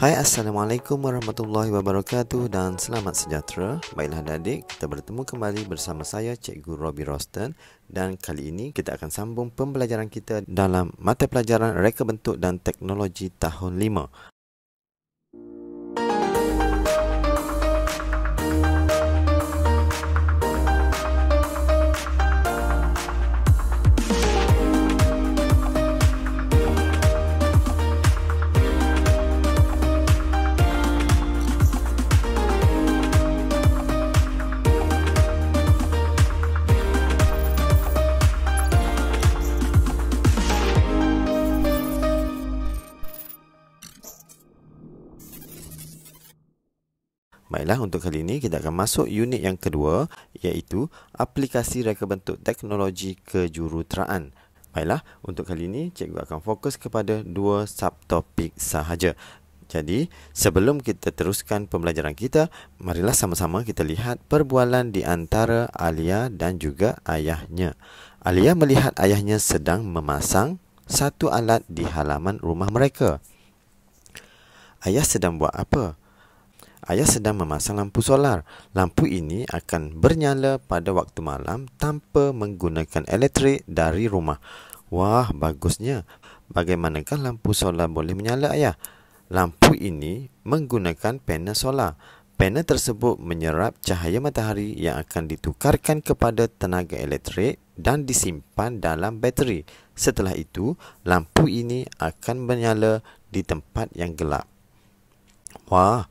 Hai Assalamualaikum Warahmatullahi Wabarakatuh dan selamat sejahtera Baiklah adik-adik, kita bertemu kembali bersama saya Cikgu Robbie Roston Dan kali ini kita akan sambung pembelajaran kita dalam mata pelajaran Reka Bentuk dan Teknologi Tahun Baiklah, untuk kali ini kita akan masuk unit yang kedua iaitu aplikasi reka bentuk teknologi kejuruteraan. Baiklah, untuk kali ini cikgu akan fokus kepada dua subtopik sahaja. Jadi, sebelum kita teruskan pembelajaran kita, marilah sama-sama kita lihat perbualan di antara Alia dan juga ayahnya. Alia melihat ayahnya sedang memasang satu alat di halaman rumah mereka. Ayah sedang buat apa? Ayah sedang memasang lampu solar. Lampu ini akan bernyala pada waktu malam tanpa menggunakan elektrik dari rumah. Wah, bagusnya. Bagaimanakah lampu solar boleh menyala, Ayah? Lampu ini menggunakan panel solar. Panel tersebut menyerap cahaya matahari yang akan ditukarkan kepada tenaga elektrik dan disimpan dalam bateri. Setelah itu, lampu ini akan menyala di tempat yang gelap. Wah,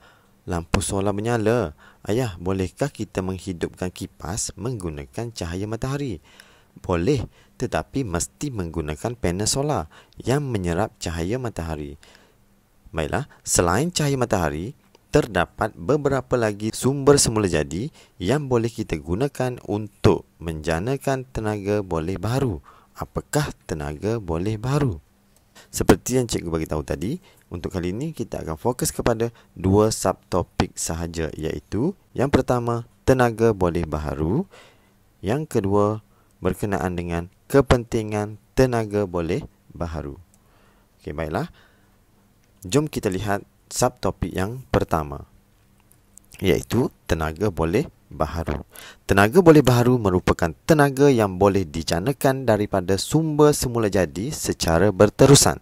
Lampu solar menyala. Ayah, bolehkah kita menghidupkan kipas menggunakan cahaya matahari? Boleh, tetapi mesti menggunakan panel solar yang menyerap cahaya matahari. Baiklah, selain cahaya matahari, terdapat beberapa lagi sumber semula jadi yang boleh kita gunakan untuk menjanakan tenaga boleh baru. Apakah tenaga boleh baru? Seperti yang cikgu bagi tahu tadi, untuk kali ini kita akan fokus kepada dua subtopik sahaja iaitu yang pertama tenaga boleh baharu, yang kedua berkenaan dengan kepentingan tenaga boleh baharu. Okey, baiklah. Jom kita lihat subtopik yang pertama iaitu tenaga boleh baharu. Tenaga boleh baharu merupakan tenaga yang boleh dijanakan daripada sumber semula jadi secara berterusan.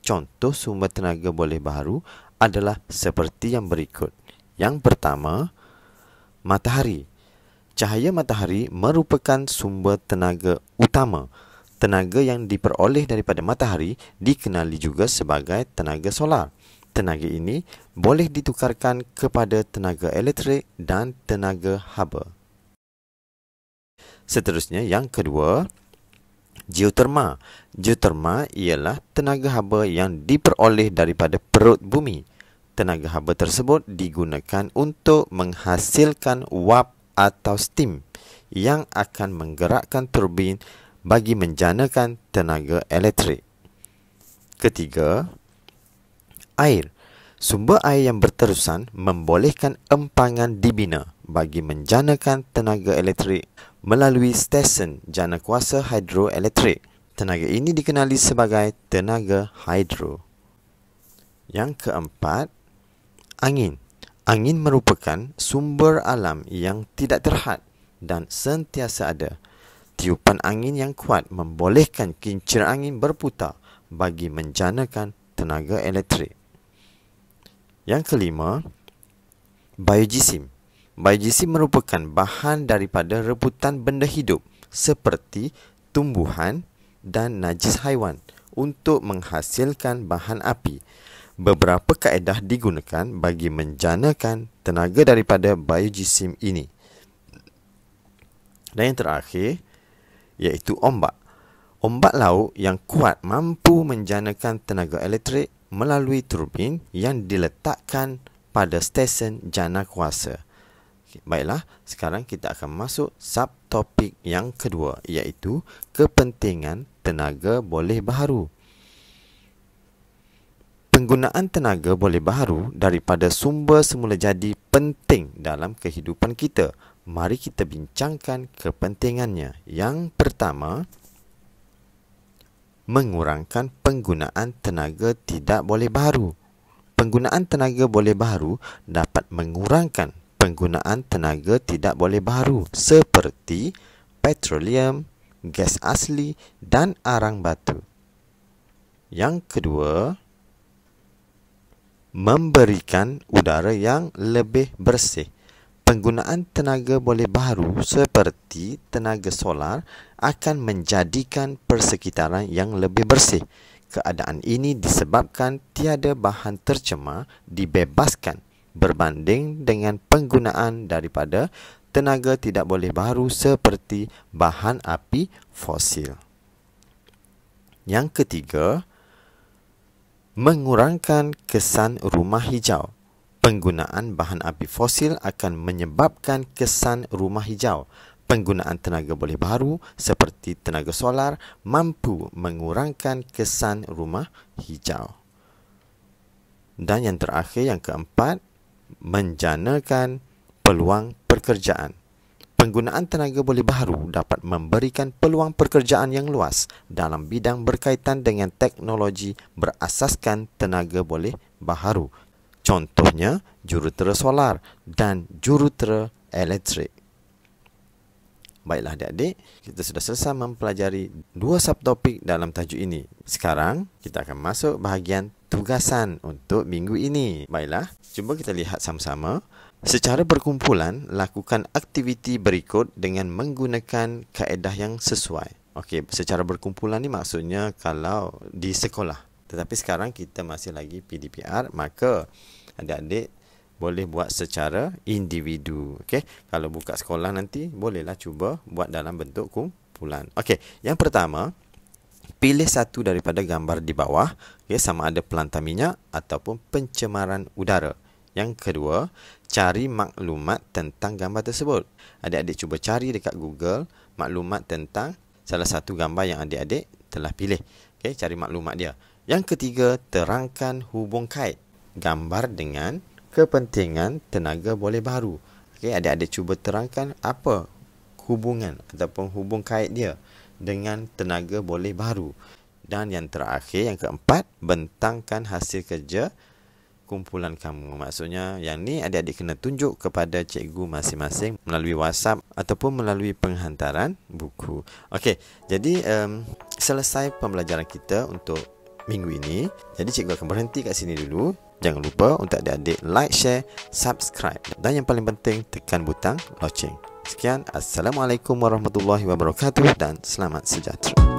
Contoh sumber tenaga boleh baharu adalah seperti yang berikut. Yang pertama, matahari. Cahaya matahari merupakan sumber tenaga utama. Tenaga yang diperoleh daripada matahari dikenali juga sebagai tenaga solar tenaga ini boleh ditukarkan kepada tenaga elektrik dan tenaga haba. Seterusnya, yang kedua, geoterma. Geoterma ialah tenaga haba yang diperoleh daripada perut bumi. Tenaga haba tersebut digunakan untuk menghasilkan wap atau steam yang akan menggerakkan turbin bagi menjanakan tenaga elektrik. Ketiga, air. Sumber air yang berterusan membolehkan empangan dibina bagi menjanakan tenaga elektrik melalui stesen jana kuasa hidroelektrik. Tenaga ini dikenali sebagai tenaga hidro. Yang keempat, angin. Angin merupakan sumber alam yang tidak terhad dan sentiasa ada. Tiupan angin yang kuat membolehkan kincir angin berputar bagi menjanakan tenaga elektrik. Yang kelima, biogisim. Biogisim merupakan bahan daripada rebutan benda hidup seperti tumbuhan dan najis haiwan untuk menghasilkan bahan api. Beberapa kaedah digunakan bagi menjanakan tenaga daripada biogisim ini. Dan yang terakhir iaitu ombak. Ombak laut yang kuat mampu menjanakan tenaga elektrik melalui turbin yang diletakkan pada stesen jana kuasa. Baiklah, sekarang kita akan masuk subtopik yang kedua iaitu kepentingan tenaga boleh baharu. Penggunaan tenaga boleh baharu daripada sumber semula jadi penting dalam kehidupan kita. Mari kita bincangkan kepentingannya. Yang pertama, mengurangkan penggunaan tenaga tidak boleh baru. Penggunaan tenaga boleh baru dapat mengurangkan penggunaan tenaga tidak boleh baru seperti petroleum, gas asli dan arang batu. Yang kedua, memberikan udara yang lebih bersih penggunaan tenaga boleh baru seperti tenaga solar akan menjadikan persekitaran yang lebih bersih. Keadaan ini disebabkan tiada bahan tercemar dibebaskan berbanding dengan penggunaan daripada tenaga tidak boleh baru seperti bahan api fosil. Yang ketiga, mengurangkan kesan rumah hijau penggunaan bahan api fosil akan menyebabkan kesan rumah hijau. Penggunaan tenaga boleh baru seperti tenaga solar mampu mengurangkan kesan rumah hijau. Dan yang terakhir yang keempat, menjanakan peluang pekerjaan. Penggunaan tenaga boleh baru dapat memberikan peluang pekerjaan yang luas dalam bidang berkaitan dengan teknologi berasaskan tenaga boleh baru contohnya jurutera solar dan jurutera elektrik. Baiklah adik-adik, kita sudah selesai mempelajari dua subtopik dalam tajuk ini. Sekarang, kita akan masuk bahagian tugasan untuk minggu ini. Baiklah, cuba kita lihat sama-sama. Secara berkumpulan, lakukan aktiviti berikut dengan menggunakan kaedah yang sesuai. Okey, secara berkumpulan ni maksudnya kalau di sekolah. Tetapi sekarang kita masih lagi PDPR, maka adik-adik boleh buat secara individu. Okey. Kalau buka sekolah nanti bolehlah cuba buat dalam bentuk kumpulan. Okey. Yang pertama, pilih satu daripada gambar di bawah, okey, sama ada pelantar minyak ataupun pencemaran udara. Yang kedua, cari maklumat tentang gambar tersebut. Adik-adik cuba cari dekat Google maklumat tentang salah satu gambar yang adik-adik telah pilih. Okey, cari maklumat dia. Yang ketiga, terangkan hubung kait gambar dengan kepentingan tenaga boleh baru. Okey, adik-adik cuba terangkan apa hubungan ataupun hubung kait dia dengan tenaga boleh baru. Dan yang terakhir, yang keempat, bentangkan hasil kerja kumpulan kamu. Maksudnya yang ni adik-adik kena tunjuk kepada cikgu masing-masing melalui WhatsApp ataupun melalui penghantaran buku. Okey, jadi um, selesai pembelajaran kita untuk minggu ini. Jadi cikgu akan berhenti kat sini dulu. Jangan lupa untuk adik-adik like, share, subscribe dan yang paling penting tekan butang loceng. Sekian, Assalamualaikum Warahmatullahi Wabarakatuh dan selamat sejahtera.